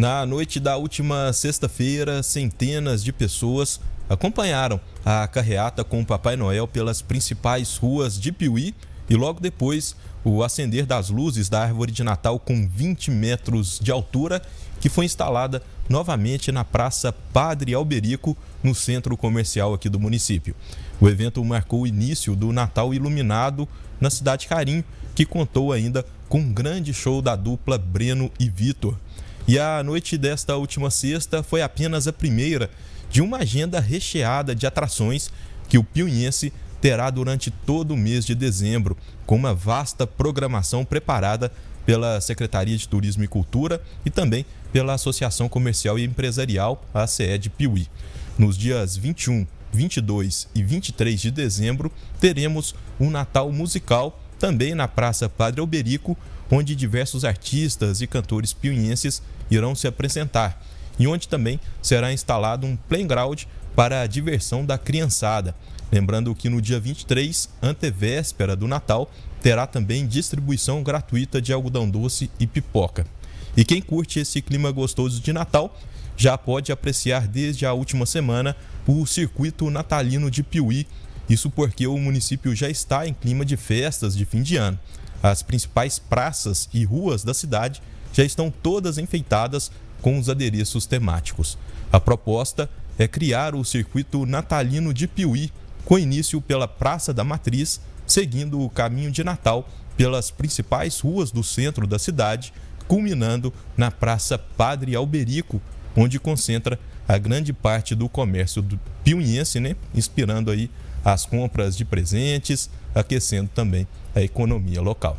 Na noite da última sexta-feira, centenas de pessoas acompanharam a carreata com o Papai Noel pelas principais ruas de Piuí e logo depois o acender das luzes da árvore de Natal com 20 metros de altura, que foi instalada novamente na Praça Padre Alberico, no centro comercial aqui do município. O evento marcou o início do Natal iluminado na cidade Carim, que contou ainda com um grande show da dupla Breno e Vitor. E a noite desta última sexta foi apenas a primeira de uma agenda recheada de atrações que o piuiense terá durante todo o mês de dezembro, com uma vasta programação preparada pela Secretaria de Turismo e Cultura e também pela Associação Comercial e Empresarial, a ACED Piuí. Nos dias 21, 22 e 23 de dezembro, teremos um Natal musical também na Praça Padre Alberico, onde diversos artistas e cantores piuenses irão se apresentar e onde também será instalado um playground para a diversão da criançada. Lembrando que no dia 23, antevéspera do Natal, terá também distribuição gratuita de algodão doce e pipoca. E quem curte esse clima gostoso de Natal já pode apreciar desde a última semana o circuito natalino de Piuí, isso porque o município já está em clima de festas de fim de ano. As principais praças e ruas da cidade já estão todas enfeitadas com os adereços temáticos. A proposta é criar o circuito natalino de Piuí, com início pela Praça da Matriz, seguindo o caminho de Natal pelas principais ruas do centro da cidade, culminando na Praça Padre Alberico, onde concentra a grande parte do comércio do piunhense, né? inspirando aí as compras de presentes, aquecendo também a economia local.